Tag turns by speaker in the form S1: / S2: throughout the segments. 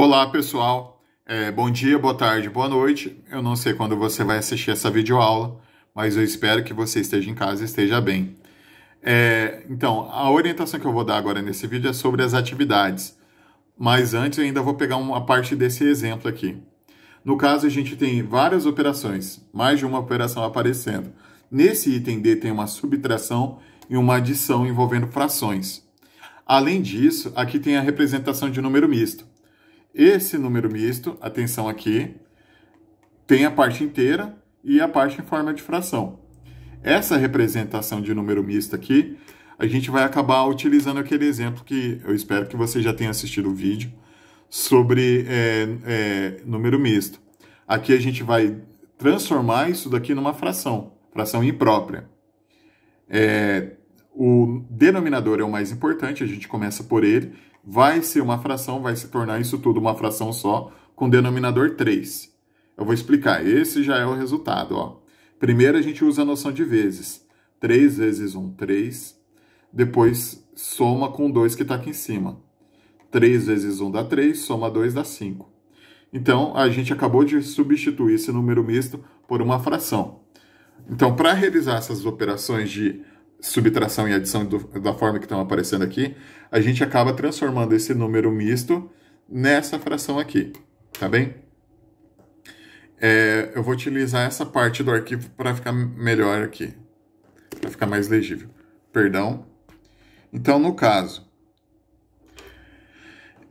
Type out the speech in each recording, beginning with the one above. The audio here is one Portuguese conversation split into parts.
S1: Olá pessoal, é, bom dia, boa tarde, boa noite. Eu não sei quando você vai assistir essa videoaula, mas eu espero que você esteja em casa e esteja bem. É, então, a orientação que eu vou dar agora nesse vídeo é sobre as atividades, mas antes eu ainda vou pegar uma parte desse exemplo aqui. No caso, a gente tem várias operações, mais de uma operação aparecendo. Nesse item D tem uma subtração e uma adição envolvendo frações. Além disso, aqui tem a representação de número misto. Esse número misto, atenção aqui, tem a parte inteira e a parte em forma de fração. Essa representação de número misto aqui, a gente vai acabar utilizando aquele exemplo que eu espero que você já tenha assistido o vídeo sobre é, é, número misto. Aqui a gente vai transformar isso daqui numa fração, fração imprópria. É, o denominador é o mais importante, a gente começa por ele. Vai ser uma fração, vai se tornar isso tudo uma fração só, com denominador 3. Eu vou explicar. Esse já é o resultado. Ó. Primeiro a gente usa a noção de vezes. 3 vezes 1, 3. Depois soma com 2 que está aqui em cima. 3 vezes 1 dá 3, soma 2 dá 5. Então, a gente acabou de substituir esse número misto por uma fração. Então, para realizar essas operações de subtração e adição do, da forma que estão aparecendo aqui, a gente acaba transformando esse número misto nessa fração aqui, tá bem? É, eu vou utilizar essa parte do arquivo para ficar melhor aqui, para ficar mais legível. Perdão. Então, no caso,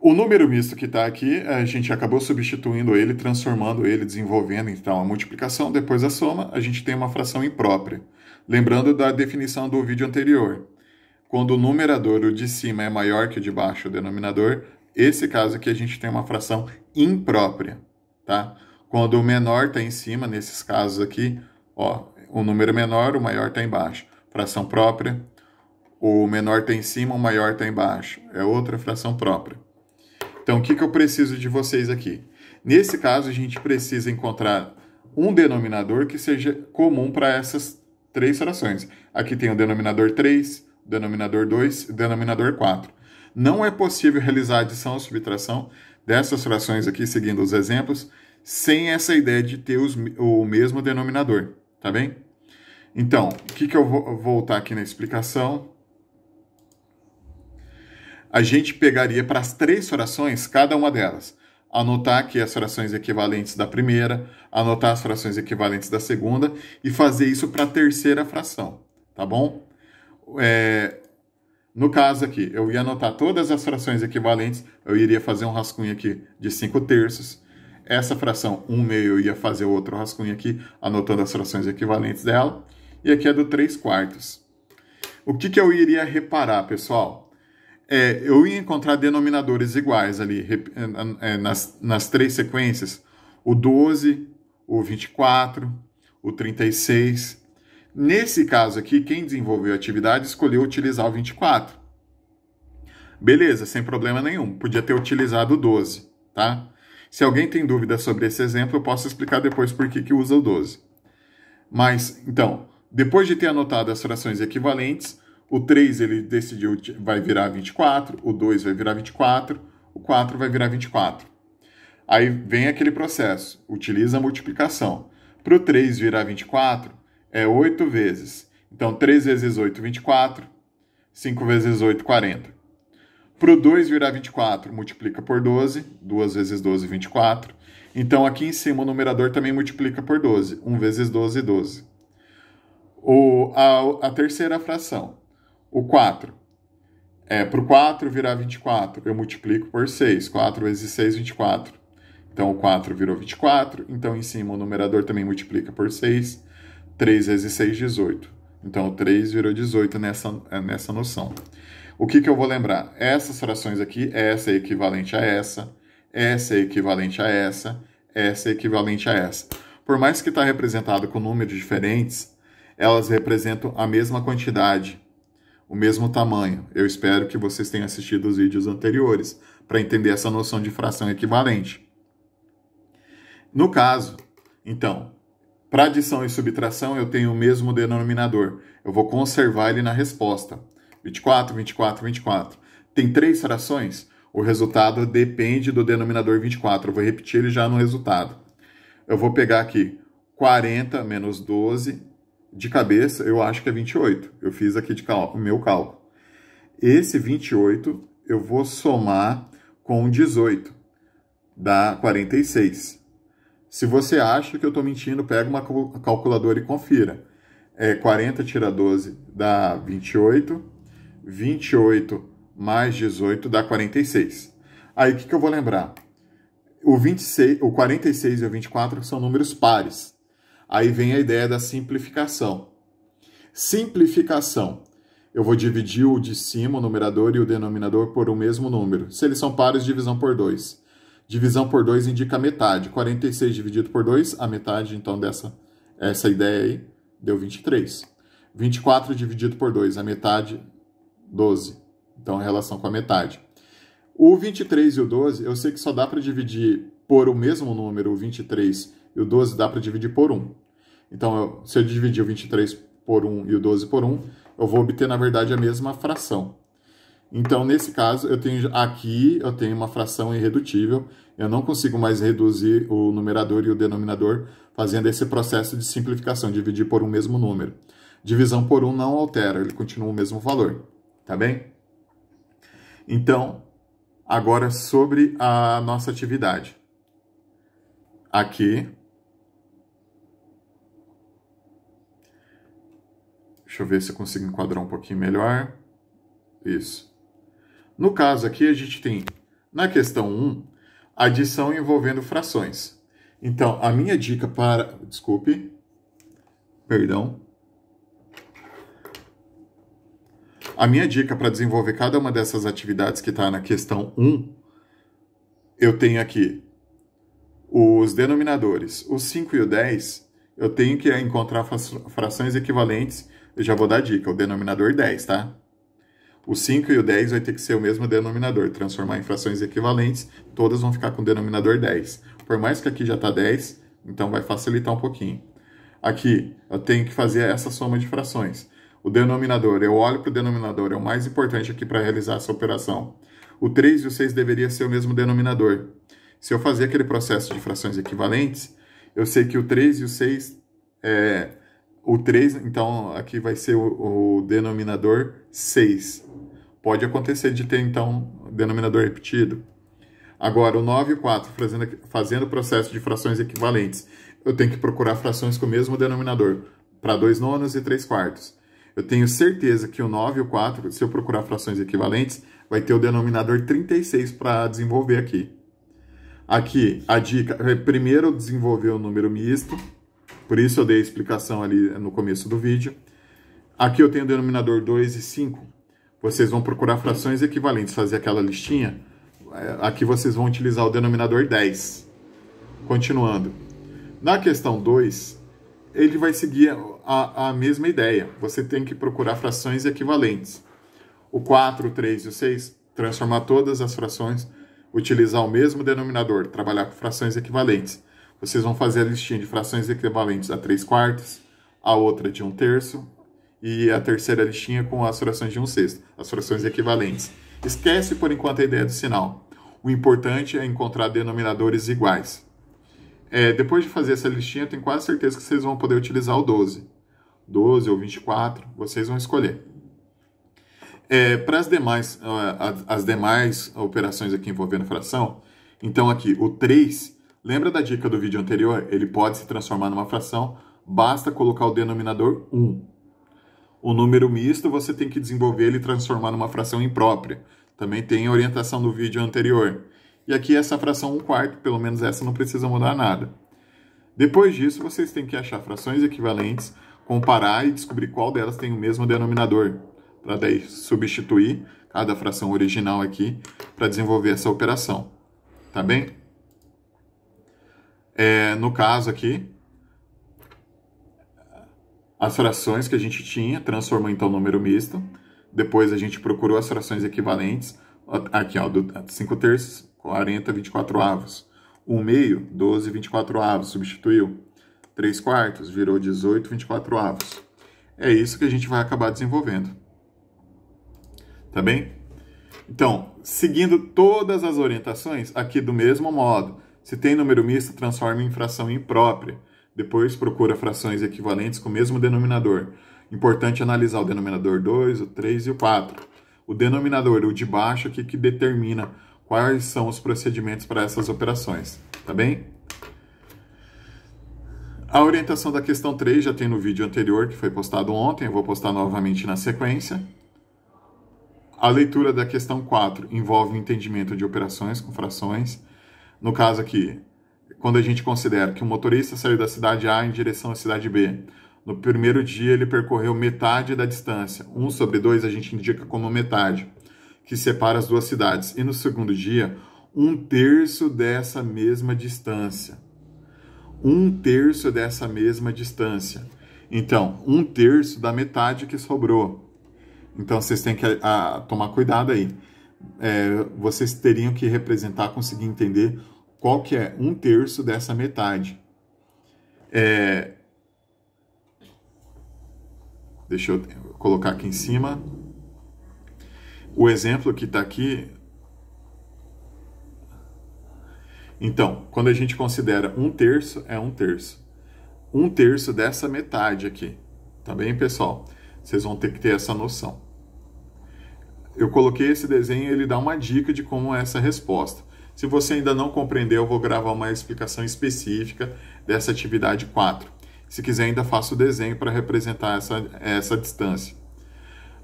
S1: o número misto que está aqui, a gente acabou substituindo ele, transformando ele, desenvolvendo então a multiplicação, depois a soma, a gente tem uma fração imprópria. Lembrando da definição do vídeo anterior. Quando o numerador, o de cima, é maior que o de baixo, o denominador, esse caso aqui a gente tem uma fração imprópria, tá? Quando o menor está em cima, nesses casos aqui, ó, o número é menor, o maior está embaixo. Fração própria, o menor está em cima, o maior está embaixo. É outra fração própria. Então, o que, que eu preciso de vocês aqui? Nesse caso, a gente precisa encontrar um denominador que seja comum para essas Três frações. Aqui tem o denominador 3, denominador 2 denominador 4. Não é possível realizar adição ou subtração dessas frações aqui, seguindo os exemplos, sem essa ideia de ter os, o mesmo denominador, tá bem? Então, o que, que eu vou voltar aqui na explicação? A gente pegaria para as três frações, cada uma delas, anotar aqui as frações equivalentes da primeira, anotar as frações equivalentes da segunda e fazer isso para a terceira fração, tá bom? É, no caso aqui, eu ia anotar todas as frações equivalentes, eu iria fazer um rascunho aqui de 5 terços. Essa fração 1 um meio eu ia fazer outro rascunho aqui, anotando as frações equivalentes dela. E aqui é do 3 quartos. O que, que eu iria reparar, pessoal? é, eu ia encontrar denominadores iguais ali, é, é, é, nas, nas três sequências, o 12, o 24, o 36. Nesse caso aqui, quem desenvolveu a atividade escolheu utilizar o 24. Beleza, sem problema nenhum. Podia ter utilizado o 12, tá? Se alguém tem dúvida sobre esse exemplo, eu posso explicar depois por que, que usa o 12. Mas, então, depois de ter anotado as frações equivalentes, o 3 ele decidiu vai virar 24, o 2 vai virar 24, o 4 vai virar 24. Aí vem aquele processo, utiliza a multiplicação. Para o 3 virar 24, é 8 vezes. Então, 3 vezes 8, 24. 5 vezes 8, 40. Para o 2 virar 24, multiplica por 12. 2 vezes 12, 24. Então, aqui em cima, o numerador também multiplica por 12. 1 vezes 12, 12. O, a, a terceira fração o 4. É, para o 4 virar 24, eu multiplico por 6. 4 vezes 6, 24. Então, o 4 virou 24. Então, em cima, o numerador também multiplica por 6. 3 vezes 6, 18. Então, o 3 virou 18 nessa, é, nessa noção. O que, que eu vou lembrar? Essas frações aqui, essa é equivalente a essa, essa é equivalente a essa, essa é equivalente a essa. Por mais que está representado com números diferentes, elas representam a mesma quantidade o mesmo tamanho. Eu espero que vocês tenham assistido os vídeos anteriores para entender essa noção de fração equivalente. No caso, então, para adição e subtração eu tenho o mesmo denominador. Eu vou conservar ele na resposta. 24, 24, 24. Tem três frações? O resultado depende do denominador 24. Eu vou repetir ele já no resultado. Eu vou pegar aqui 40 menos 12 de cabeça, eu acho que é 28. Eu fiz aqui de cálculo, meu cálculo. Esse 28 eu vou somar com 18, dá 46. Se você acha que eu estou mentindo, pega uma calculadora e confira. É 40 tira 12 dá 28, 28 mais 18 dá 46. Aí o que, que eu vou lembrar? O, 26, o 46 e o 24 são números pares. Aí vem a ideia da simplificação. Simplificação. Eu vou dividir o de cima, o numerador e o denominador por um mesmo número. Se eles são pares, divisão por 2. Divisão por 2 indica metade. 46 dividido por 2, a metade então dessa essa ideia aí deu 23. 24 dividido por 2, a metade 12. Então a relação com a metade. O 23 e o 12, eu sei que só dá para dividir por o mesmo número, o 23 e o 12 dá para dividir por 1. Então, se eu dividir o 23 por 1 e o 12 por 1, eu vou obter, na verdade, a mesma fração. Então, nesse caso, eu tenho aqui eu tenho uma fração irredutível. Eu não consigo mais reduzir o numerador e o denominador fazendo esse processo de simplificação, dividir por um mesmo número. Divisão por um não altera, ele continua o mesmo valor, tá bem? Então, agora sobre a nossa atividade. Aqui, Deixa eu ver se eu consigo enquadrar um pouquinho melhor. Isso. No caso aqui, a gente tem, na questão 1, adição envolvendo frações. Então, a minha dica para. Desculpe. Perdão. A minha dica para desenvolver cada uma dessas atividades que está na questão 1, eu tenho aqui os denominadores, os 5 e o 10, eu tenho que encontrar frações equivalentes eu já vou dar a dica, o denominador 10, tá? O 5 e o 10 vai ter que ser o mesmo denominador, transformar em frações equivalentes, todas vão ficar com o denominador 10. Por mais que aqui já está 10, então vai facilitar um pouquinho. Aqui, eu tenho que fazer essa soma de frações. O denominador, eu olho para o denominador, é o mais importante aqui para realizar essa operação. O 3 e o 6 deveria ser o mesmo denominador. Se eu fazer aquele processo de frações equivalentes, eu sei que o 3 e o 6 é, o 3, então, aqui vai ser o, o denominador 6. Pode acontecer de ter, então, denominador repetido. Agora, o 9 e o 4, fazendo, fazendo processo de frações equivalentes, eu tenho que procurar frações com o mesmo denominador, para 2 nonos e 3 quartos. Eu tenho certeza que o 9 e o 4, se eu procurar frações equivalentes, vai ter o denominador 36 para desenvolver aqui. Aqui, a dica é primeiro desenvolver o número misto, por isso eu dei a explicação ali no começo do vídeo. Aqui eu tenho o denominador 2 e 5. Vocês vão procurar frações equivalentes, fazer aquela listinha. Aqui vocês vão utilizar o denominador 10. Continuando. Na questão 2, ele vai seguir a, a mesma ideia. Você tem que procurar frações equivalentes. O 4, o 3 e o 6, transformar todas as frações, utilizar o mesmo denominador, trabalhar com frações equivalentes. Vocês vão fazer a listinha de frações equivalentes a 3 quartos, a outra de 1 terço e a terceira listinha com as frações de 1 sexto, as frações equivalentes. Esquece por enquanto a ideia do sinal. O importante é encontrar denominadores iguais. É, depois de fazer essa listinha, eu tenho quase certeza que vocês vão poder utilizar o 12. 12 ou 24, vocês vão escolher. É, para ah, as demais, as demais operações aqui envolvendo fração, então aqui o 3 Lembra da dica do vídeo anterior? Ele pode se transformar numa fração, basta colocar o denominador 1. O número misto você tem que desenvolver ele e transformar numa fração imprópria. Também tem orientação do vídeo anterior. E aqui essa fração 1 quarto, pelo menos essa não precisa mudar nada. Depois disso, vocês têm que achar frações equivalentes, comparar e descobrir qual delas tem o mesmo denominador, para daí substituir cada fração original aqui para desenvolver essa operação. Tá bem? é, no caso aqui, as frações que a gente tinha, transformou então número misto. Depois a gente procurou as frações equivalentes. Aqui, ó, 5 terços, 40, 24 avos. 1 meio, 12, 24 avos. Substituiu. 3 quartos, virou 18, 24 avos. É isso que a gente vai acabar desenvolvendo. Tá bem? Então, seguindo todas as orientações, aqui do mesmo modo, se tem número misto, transforma em fração imprópria. Depois procura frações equivalentes com o mesmo denominador. Importante analisar o denominador 2, o 3 e o 4. O denominador, o de baixo, aqui que determina quais são os procedimentos para essas operações, tá bem? A orientação da questão 3 já tem no vídeo anterior que foi postado ontem, eu vou postar novamente na sequência. A leitura da questão 4 envolve o entendimento de operações com frações. No caso aqui, quando a gente considera que o motorista saiu da cidade A em direção à cidade B, no primeiro dia ele percorreu metade da distância, 1 sobre 2 a gente indica como metade, que separa as duas cidades, e no segundo dia, um terço dessa mesma distância. Um terço dessa mesma distância. Então, um terço da metade que sobrou. Então, vocês têm que a, ah, tomar cuidado aí é, vocês teriam que representar, conseguir entender qual que é um terço dessa metade. É... Deixa eu colocar aqui em cima. O exemplo que está aqui. Então, quando a gente considera um terço, é um terço. Um terço dessa metade aqui. Tá bem, pessoal? Vocês vão ter que ter essa noção eu coloquei esse desenho e ele dá uma dica de como é essa resposta. Se você ainda não compreendeu, eu vou gravar uma explicação específica dessa atividade 4. Se quiser, ainda faço o desenho para representar essa, essa distância.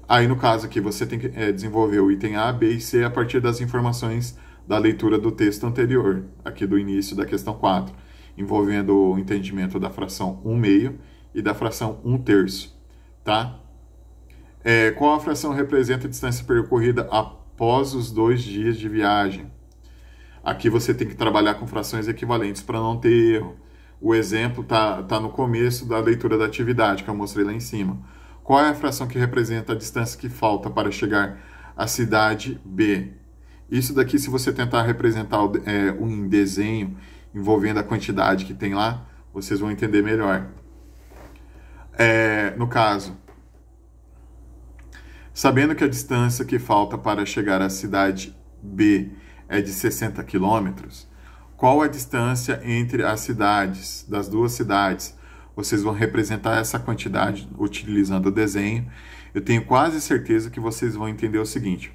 S1: Aí, no caso aqui, você tem que é, desenvolver o item A, B e C a partir das informações da leitura do texto anterior, aqui do início da questão 4, envolvendo o entendimento da fração 1 meio e da fração 1 terço, tá? É, qual a fração representa a distância percorrida após os dois dias de viagem? Aqui você tem que trabalhar com frações equivalentes para não ter erro. O exemplo está tá no começo da leitura da atividade que eu mostrei lá em cima. Qual é a fração que representa a distância que falta para chegar à cidade B? Isso daqui, se você tentar representar é, um desenho envolvendo a quantidade que tem lá, vocês vão entender melhor. É, no caso, Sabendo que a distância que falta para chegar à cidade B é de 60 quilômetros, qual a distância entre as cidades, das duas cidades? Vocês vão representar essa quantidade utilizando o desenho. Eu tenho quase certeza que vocês vão entender o seguinte: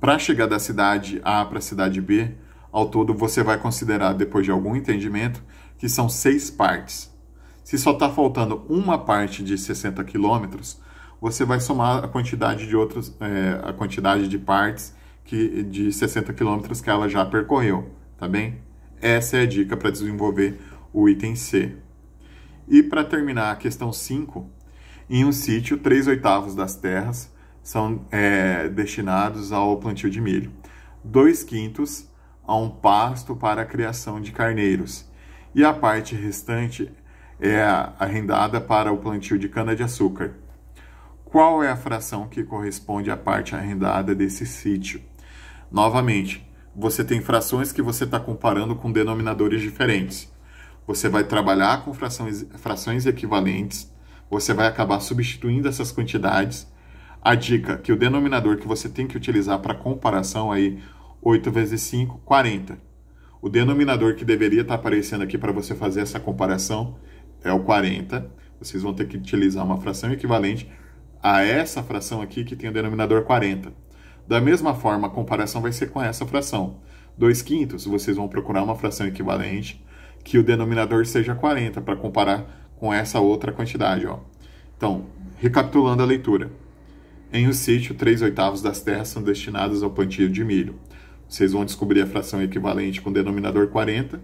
S1: para chegar da cidade A para a cidade B, ao todo você vai considerar, depois de algum entendimento, que são seis partes. Se só está faltando uma parte de 60 quilômetros, você vai somar a quantidade de outros, é, a quantidade de partes que, de 60 quilômetros que ela já percorreu, tá bem? Essa é a dica para desenvolver o item C. E para terminar a questão 5, em um sítio, 3 oitavos das terras são é, destinados ao plantio de milho, 2 quintos a um pasto para a criação de carneiros, e a parte restante é arrendada para o plantio de cana-de-açúcar qual é a fração que corresponde à parte arrendada desse sítio. Novamente, você tem frações que você está comparando com denominadores diferentes. Você vai trabalhar com frações, frações equivalentes, você vai acabar substituindo essas quantidades. A dica que o denominador que você tem que utilizar para comparação aí, 8 vezes 5, 40. O denominador que deveria estar tá aparecendo aqui para você fazer essa comparação é o 40. Vocês vão ter que utilizar uma fração equivalente a essa fração aqui que tem o denominador 40. Da mesma forma, a comparação vai ser com essa fração. 2 quintos, vocês vão procurar uma fração equivalente que o denominador seja 40 para comparar com essa outra quantidade. Ó. Então, recapitulando a leitura. Em um sítio, 3 oitavos das terras são destinadas ao plantio de milho. Vocês vão descobrir a fração equivalente com o denominador 40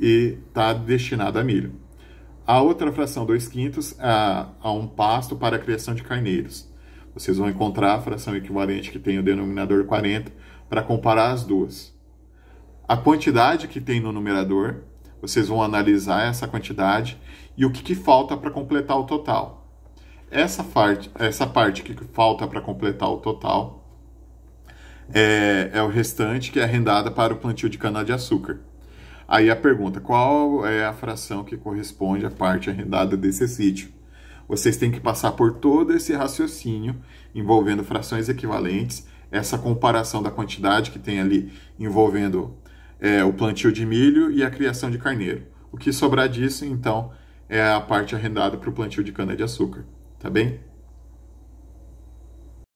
S1: e está destinada a milho. A outra fração, 2 quintos, é a, a um pasto para a criação de carneiros. Vocês vão encontrar a fração equivalente que tem o denominador 40 para comparar as duas. A quantidade que tem no numerador, vocês vão analisar essa quantidade e o que, que falta para completar o total. Essa parte, essa parte que falta para completar o total é, é o restante que é arrendada para o plantio de cana-de-açúcar. Aí a pergunta, qual é a fração que corresponde à parte arrendada desse sítio? Vocês têm que passar por todo esse raciocínio envolvendo frações equivalentes, essa comparação da quantidade que tem ali envolvendo é, o plantio de milho e a criação de carneiro. O que sobrar disso, então, é a parte arrendada para o plantio de cana-de-açúcar, tá bem?